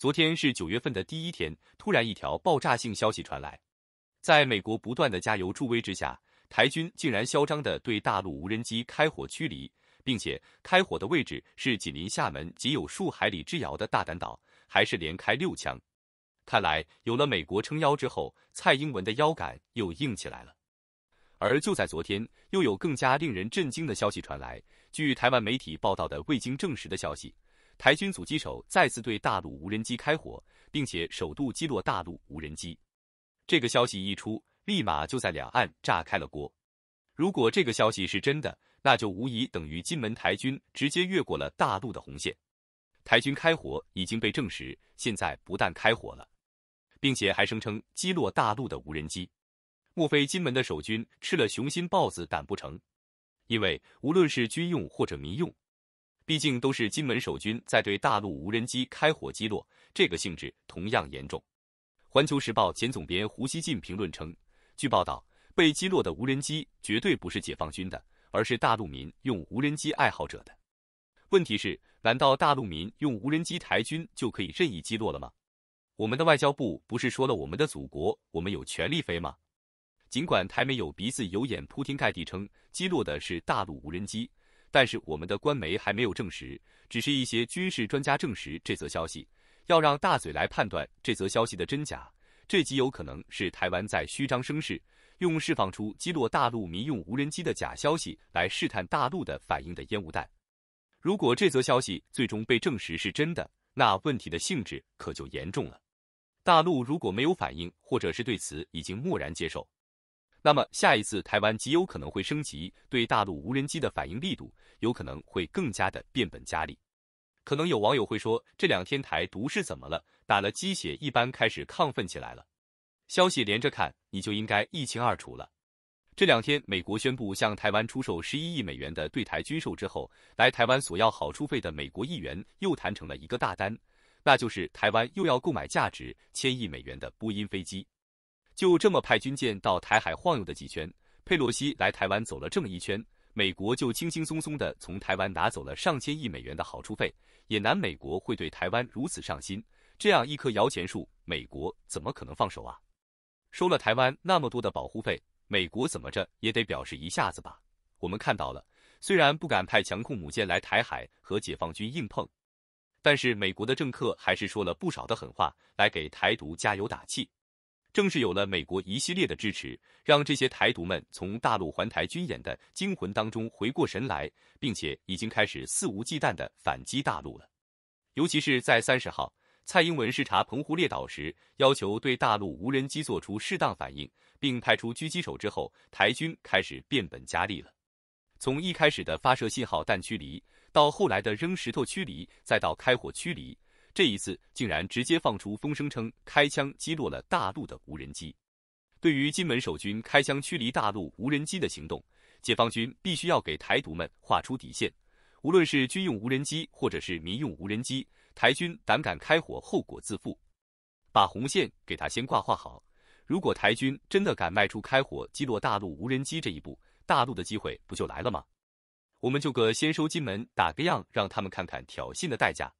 昨天是九月份的第一天，突然一条爆炸性消息传来，在美国不断的加油助威之下，台军竟然嚣张的对大陆无人机开火驱离，并且开火的位置是紧邻厦门仅有数海里之遥的大胆岛，还是连开六枪？看来有了美国撑腰之后，蔡英文的腰杆又硬起来了。而就在昨天，又有更加令人震惊的消息传来，据台湾媒体报道的未经证实的消息。台军阻击手再次对大陆无人机开火，并且首度击落大陆无人机。这个消息一出，立马就在两岸炸开了锅。如果这个消息是真的，那就无疑等于金门台军直接越过了大陆的红线。台军开火已经被证实，现在不但开火了，并且还声称击落大陆的无人机。莫非金门的守军吃了雄心豹子胆不成？因为无论是军用或者民用。毕竟都是金门守军在对大陆无人机开火击落，这个性质同样严重。环球时报前总编胡锡进评论称，据报道，被击落的无人机绝对不是解放军的，而是大陆民用无人机爱好者的。问题是，难道大陆民用无人机台军就可以任意击落了吗？我们的外交部不是说了，我们的祖国，我们有权利飞吗？尽管台媒有鼻子有眼，铺天盖地称击落的是大陆无人机。但是我们的官媒还没有证实，只是一些军事专家证实这则消息。要让大嘴来判断这则消息的真假，这极有可能是台湾在虚张声势，用释放出击落大陆民用无人机的假消息来试探大陆的反应的烟雾弹。如果这则消息最终被证实是真的，那问题的性质可就严重了。大陆如果没有反应，或者是对此已经默然接受。那么下一次台湾极有可能会升级对大陆无人机的反应力度，有可能会更加的变本加厉。可能有网友会说，这两天台独是怎么了？打了鸡血一般开始亢奋起来了。消息连着看，你就应该一清二楚了。这两天，美国宣布向台湾出售十一亿美元的对台军售之后，来台湾索要好处费的美国议员又谈成了一个大单，那就是台湾又要购买价值千亿美元的波音飞机。就这么派军舰到台海晃悠的几圈，佩洛西来台湾走了这么一圈，美国就轻轻松松的从台湾拿走了上千亿美元的好处费，也难美国会对台湾如此上心，这样一棵摇钱树，美国怎么可能放手啊？收了台湾那么多的保护费，美国怎么着也得表示一下子吧？我们看到了，虽然不敢派强控母舰来台海和解放军硬碰，但是美国的政客还是说了不少的狠话，来给台独加油打气。正是有了美国一系列的支持，让这些台独们从大陆环台军演的惊魂当中回过神来，并且已经开始肆无忌惮地反击大陆了。尤其是在三十号，蔡英文视察澎湖列岛时，要求对大陆无人机做出适当反应，并派出狙击手之后，台军开始变本加厉了。从一开始的发射信号弹驱离，到后来的扔石头驱离，再到开火驱离。这一次竟然直接放出风声，称开枪击落了大陆的无人机。对于金门守军开枪驱离大陆无人机的行动，解放军必须要给台独们画出底线。无论是军用无人机，或者是民用无人机，台军胆敢开火，后果自负。把红线给他先挂画好。如果台军真的敢迈出开火击落大陆无人机这一步，大陆的机会不就来了吗？我们就个先收金门打个样，让他们看看挑衅的代价。